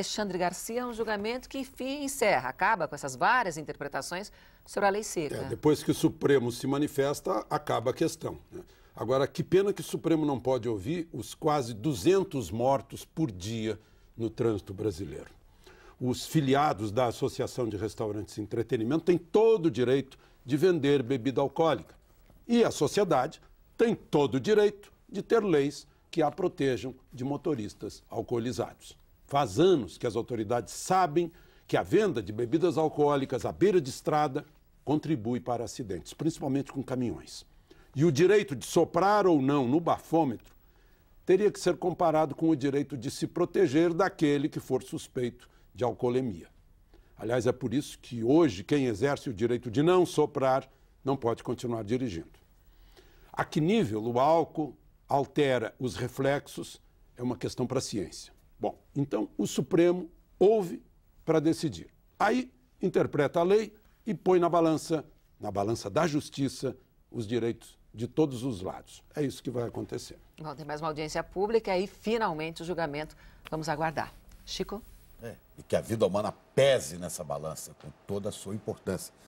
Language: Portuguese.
Alexandre Garcia, um julgamento que enfim encerra, acaba com essas várias interpretações sobre a lei seca. É, depois que o Supremo se manifesta, acaba a questão. Né? Agora, que pena que o Supremo não pode ouvir os quase 200 mortos por dia no trânsito brasileiro. Os filiados da Associação de Restaurantes e Entretenimento têm todo o direito de vender bebida alcoólica. E a sociedade tem todo o direito de ter leis que a protejam de motoristas alcoolizados. Faz anos que as autoridades sabem que a venda de bebidas alcoólicas à beira de estrada contribui para acidentes, principalmente com caminhões. E o direito de soprar ou não no bafômetro teria que ser comparado com o direito de se proteger daquele que for suspeito de alcoolemia. Aliás, é por isso que hoje quem exerce o direito de não soprar não pode continuar dirigindo. A que nível o álcool altera os reflexos é uma questão para a ciência. Bom, então o Supremo ouve para decidir. Aí interpreta a lei e põe na balança, na balança da justiça, os direitos de todos os lados. É isso que vai acontecer. Bom, tem mais uma audiência pública e finalmente o julgamento. Vamos aguardar. Chico? É, e que a vida humana pese nessa balança com toda a sua importância.